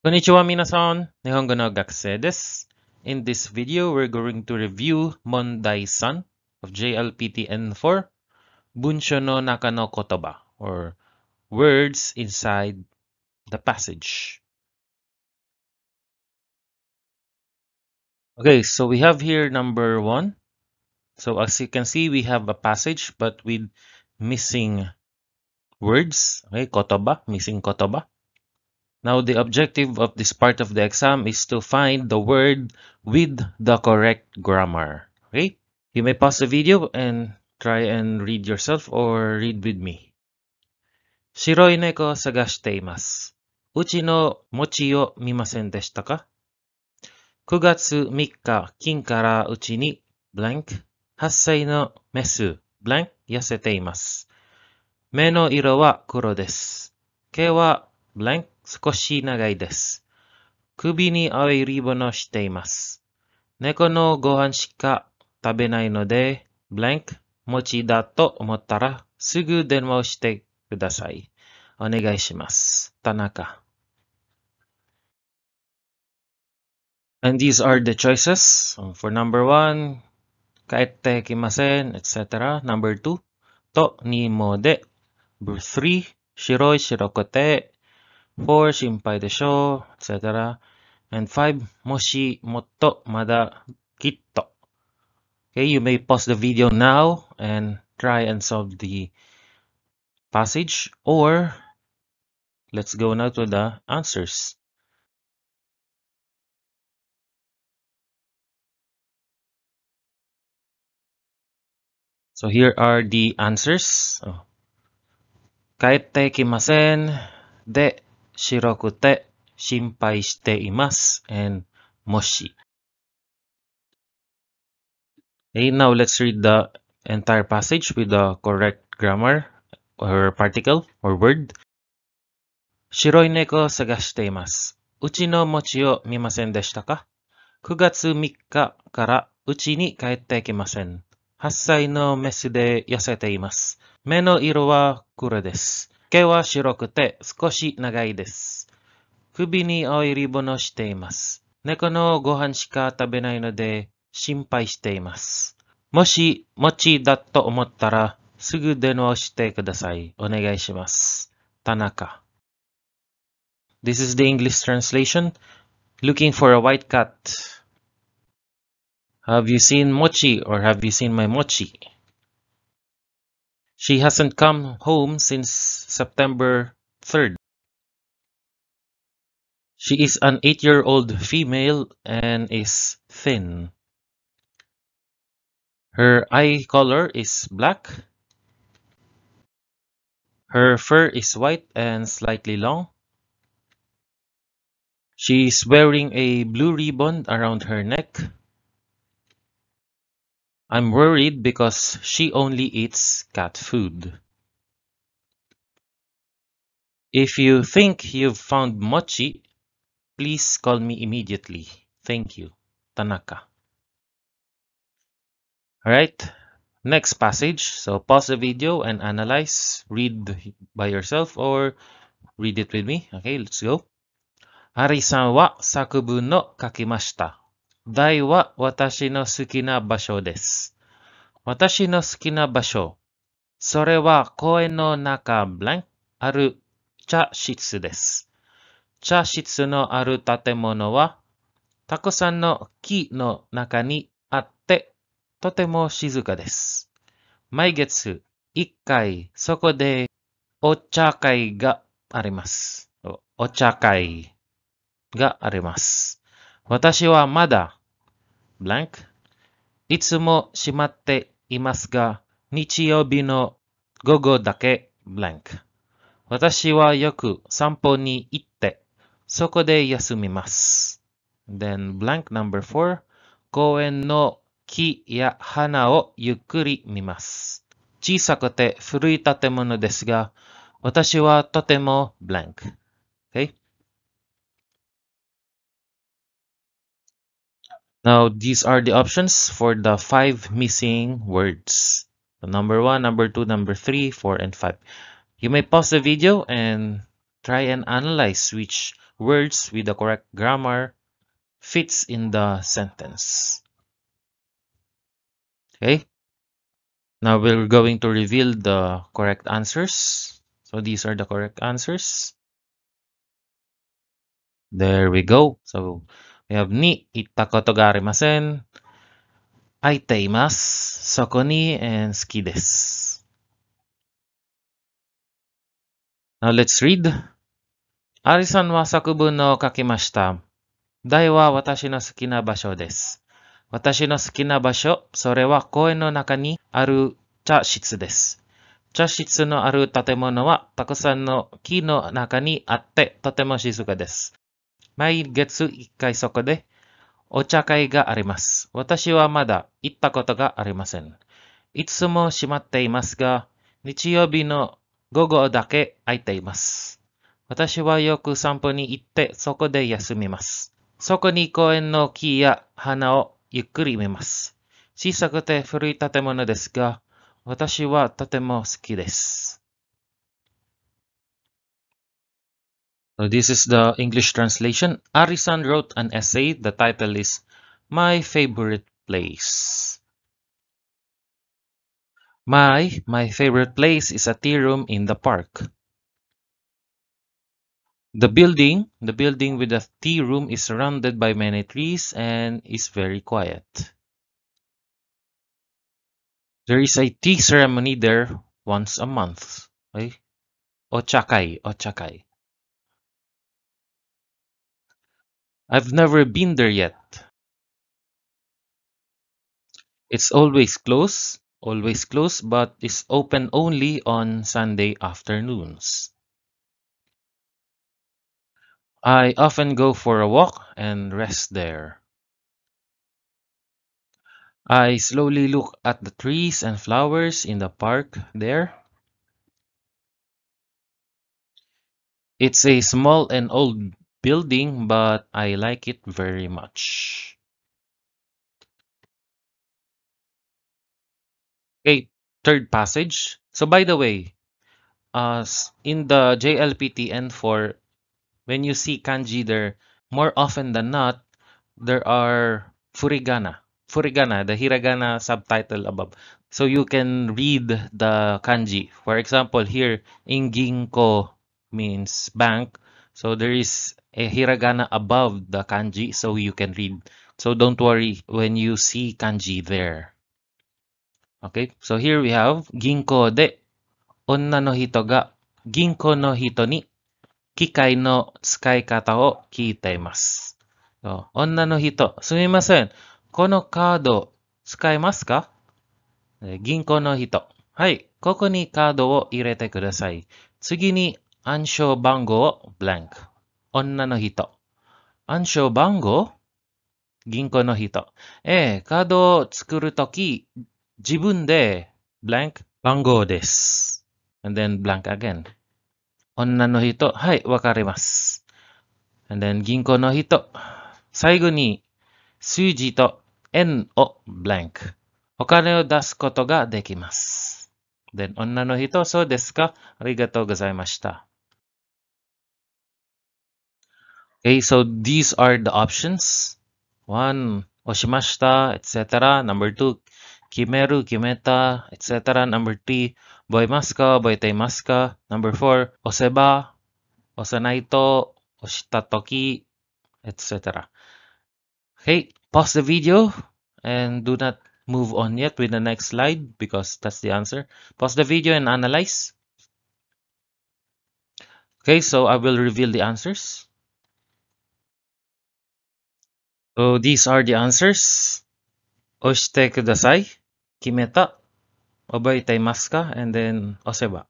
Konnichiwa minasan, Nihongo no gakusei desu. In this video, we're going to review Mondai-san of n 4 Bunsho no naka no kotoba, or words inside the passage. Okay, so we have here number one. So as you can see, we have a passage, but with missing words. Okay, kotoba, missing kotoba. Now, the objective of this part of the exam is to find the word with the correct grammar. Okay? You may pause the video and try and read yourself or read with me. 白い猫を探しています。うちの餅を見ませんでしたか ?9 月3日、金からうちに、ブランク、8歳のメス、ブランク、痩せています。目の色は黒です。毛は、ブランク、少し長いです。首に青いリボンをしています。猫のご飯しか食べないので、ブランク持ちだと思ったら、すぐ電話をしてください。お願いします。田中。And these are the choices. For number one, 帰ってきません、etc. Number two, とにもで。Number three, 白い白くて。4. Shimpai de Sho, etc. And 5. Moshi Moto Mada Kitto. Okay, you may pause the video now and try and solve the passage or let's go now to the answers. So here are the answers. Oh. kimasen de 白くて心配しています and もし。Okay, now let's read the entire passage with the correct grammar or particle or word. 白い猫を探しています。うちの餅を見ませんでしたか ?9 月3日からうちに帰ってきません。8歳のメスで痩せています。目の色は黒です。毛は白くて少し長いです。首に青いリボンをしています。猫のご飯しか食べないので心配しています。もし、もちだと思ったら、すぐ電話をしてください。お願いします。田中 This is the English translation. Looking for a white cat. Have you seen Mochi or have you seen my Mochi? She hasn't come home since September 3rd. She is an 8-year-old female and is thin. Her eye color is black. Her fur is white and slightly long. She is wearing a blue ribbon around her neck. I'm worried because she only eats cat food. If you think you've found Mochi, please call me immediately. Thank you. Tanaka. Alright, next passage. So pause the video and analyze. Read by yourself or read it with me. Okay, let's go. Arisan wa sakubu no kakimashita. 台は私の好きな場所です。私の好きな場所。それは公園の中、ブランある茶室です。茶室のある建物は、たくさんの木の中にあって、とても静かです。毎月、一回、そこで、お茶会があります。お茶会があります。私はまだ blank いつも閉まっていますが、日曜日の午後だけ blank 私はよく散歩に行って、そこで休みます。Then blank number four 公園の木や花をゆっくり見ます。小さくて古い建物ですが、私はとても blank Now, these are the options for the five missing words. So number one, number two, number three, four, and five. You may pause the video and try and analyze which words with the correct grammar fits in the sentence. Okay. Now we're going to reveal the correct answers. So these are the correct answers. There we go. So に行ったことがありません。空いています。そこに、えー、好きです。Now let's read. アリさんは作文を書きました。台は私の好きな場所です。私の好きな場所、それは公園の中にある茶室です。茶室のある建物はたくさんの木の中にあってとても静かです。毎月1回そこでお茶会があります。私はまだ行ったことがありません。いつも閉まっていますが、日曜日の午後だけ空いています。私はよく散歩に行ってそこで休みます。そこに公園の木や花をゆっくり見ます。小さくて古い建物ですが、私はとても好きです。So this is the English translation. Arisan wrote an essay. The title is My Favorite Place. My, my favorite place is a tea room in the park. The building, the building with a tea room is surrounded by many trees and is very quiet. There is a tea ceremony there once a month. Okay? Ochakai, ochakai. I've never been there yet. It's always closed, always closed, but it's open only on Sunday afternoons. I often go for a walk and rest there. I slowly look at the trees and flowers in the park there. It's a small and old building, but I like it very much. Okay, third passage. So by the way, uh, in the JLPTN 4, when you see kanji there, more often than not, there are furigana. Furigana, the hiragana subtitle above. So you can read the kanji. For example, here, inginko means bank. So there is a hiragana above the kanji so you can read. So don't worry when you see kanji there. Okay, so here we have ginko de onna no hito ga ginko no hito ni kikai no tsukai kata o k i i t i masu. So, 女の人、すみません。このカード使えますか銀行の人。はい。ここにカードを入れてください。次に暗証番号をブランク。女の人。暗証番号銀行の人。えー、カードを作るとき、自分で、ブランク、番号です。and then blank again. 女の人。はい、わかります。and then 銀行の人。最後に、数字と円をブランク。お金を出すことができます。で、女の人、そうですかありがとうございました。Okay, so these are the options. One, oshimashita, etc. Number two, kimeru, kimeta, etc. Number three, boimaska, boitaimasuka. Number four, oseba, osanaito, oshitatoki, etc. Okay, pause the video and do not move on yet with the next slide because that's the answer. Pause the video and analyze. Okay, so I will reveal the answers. So these are the answers. 押してください。決めた。覚えていますか ?and then 押せば。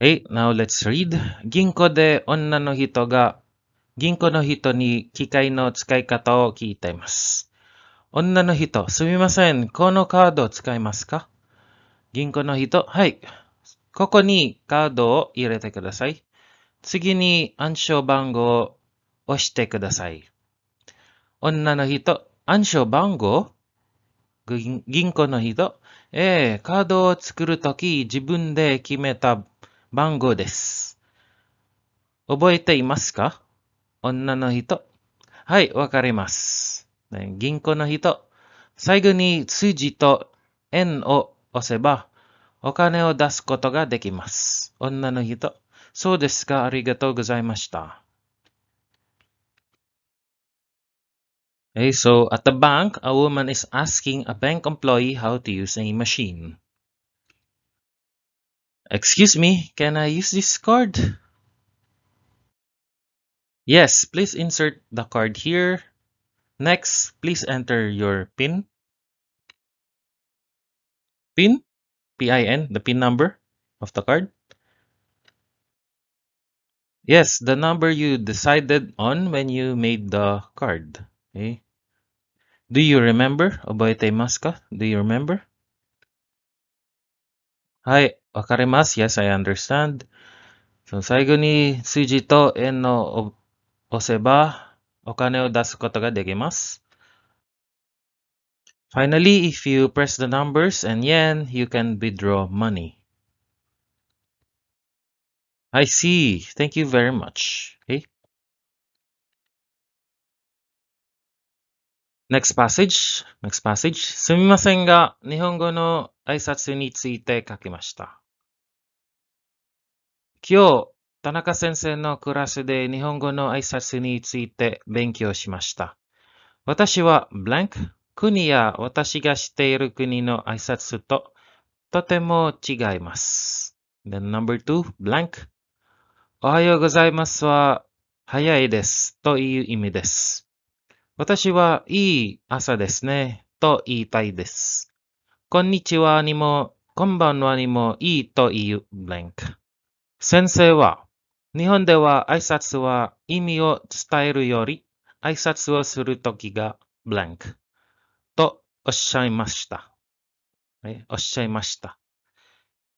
はい、now let's read. 銀行で女の人が銀行の人に機械の使い方を聞いています。女の人、すみません。このカードを使いますか銀行の人、はい。ここにカードを入れてください。次に暗証番号を押してください。女の人、暗証番号銀行の人、ええカードを作るとき自分で決めた番号です。覚えていますか女の人。はい、わかります。銀行の人。最後に数字と円を押せばお金を出すことができます。女の人。そうですか。ありがとうございました。Okay, so at the bank, a woman is asking a bank employee how to use a machine. Excuse me, can I use this card? Yes, please insert the card here. Next, please enter your PIN. PIN? P-I-N, the PIN number of the card. Yes, the number you decided on when you made the card. Okay. Eh? Do you remember? Obaitemasuka? maska? Do you remember? Hi, wakarimasu. Yes, I understand. So, oseba Finally, if you press the numbers and yen, you can withdraw money. I see. Thank you very much. Okay. Next passage. Next passage. すみませんが、日本語の挨拶について書きました。今日、田中先生のクラスで日本語の挨拶について勉強しました。私はブランク、国や私が知っている国の挨拶ととても違います。Then number two, blank. おはようございますは、早いですという意味です。私は、いい朝ですねと言いたいです。こんにちはにも、こんばんはにもいいというブランク。先生は、日本では挨拶は意味を伝えるより、挨拶をするときがブランクとおっしゃいました。おっしゃいました。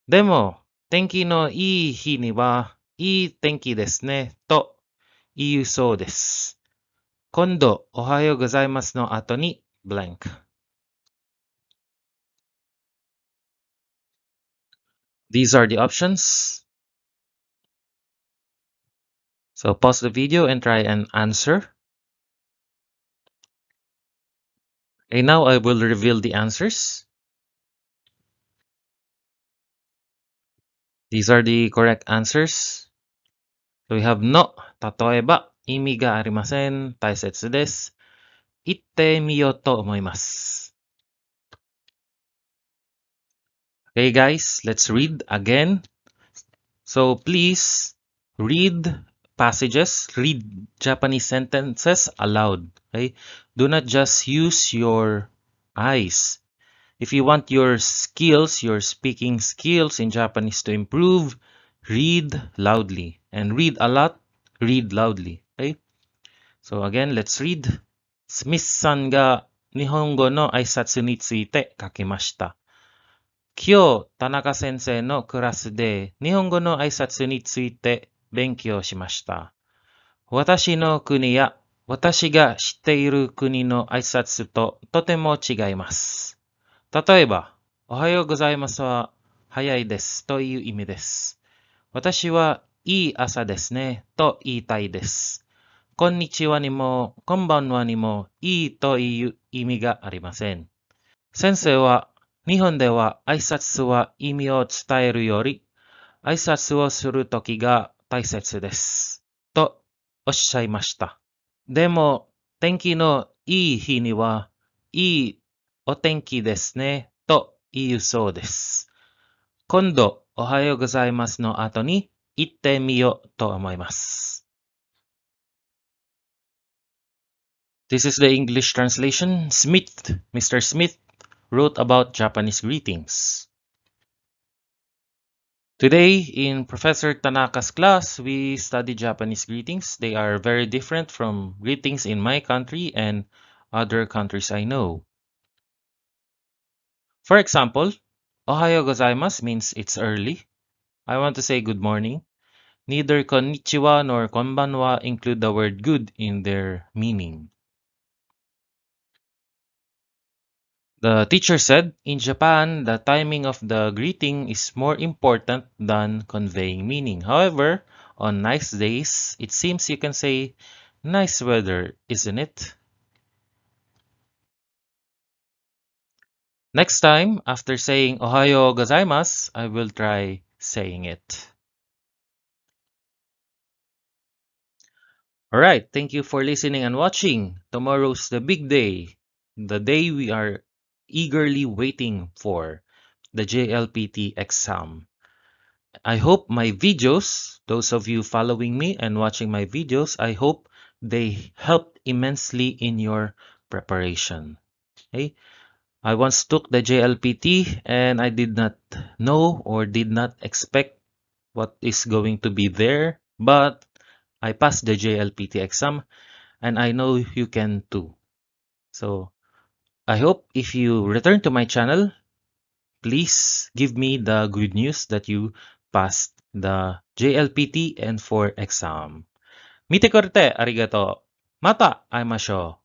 でも、天気のいい日には、いい天気ですね、と言うそうです。今度、おはようございますの後に、ブランク。These are the options. So pause the video and try and answer. And now I will reveal the answers. These are the correct answers. So we have no arimasen Okay, guys, let's read again. So please read passages, read Japanese sentences aloud. Okay? Do not just use your eyes. If you want your skills, your speaking skills in Japanese to improve, read loudly. And read a lot, read loudly. Okay? So again, let's read. Smith さんが日本語の挨拶について書きました。今日、田中先生のクラスで日本語の挨拶について勉強しました。私の国や私が知っている国の挨拶ととても違います。例えば、おはようございますは早いですという意味です。私はいい朝ですねと言いたいです。こんにちはにも、こんばんはにも、いいという意味がありません。先生は、日本では挨拶は意味を伝えるより、挨拶をするときが大切です。とおっしゃいました。でも、天気のいい日には、いいお天気ですね、と言うそうです。今度、おはようございますの後に、行ってみようと思います。This is the English translation. Smith, Mr. Smith, wrote about Japanese greetings. Today, in Professor Tanaka's class, we study Japanese greetings. They are very different from greetings in my country and other countries I know. For example, Ohayo gozaimasu means it's early. I want to say good morning. Neither konnichiwa nor konbanwa include the word good in their meaning. The teacher said, in Japan, the timing of the greeting is more important than conveying meaning. However, on nice days, it seems you can say, nice weather, isn't it? Next time, after saying Ohayo gozaimasu, I will try saying it. Alright, thank you for listening and watching. Tomorrow's the big day, the day we are eagerly waiting for the JLPT exam. I hope my videos, those of you following me and watching my videos, I hope they helped immensely in your preparation. Okay? I once took the JLPT and I did not know or did not expect what is going to be there, but I passed the JLPT exam and I know you can too. So I hope if you return to my channel, please give me the good news that you passed the JLPT n 4 exam. Mite korte arigato. Mata aimasho.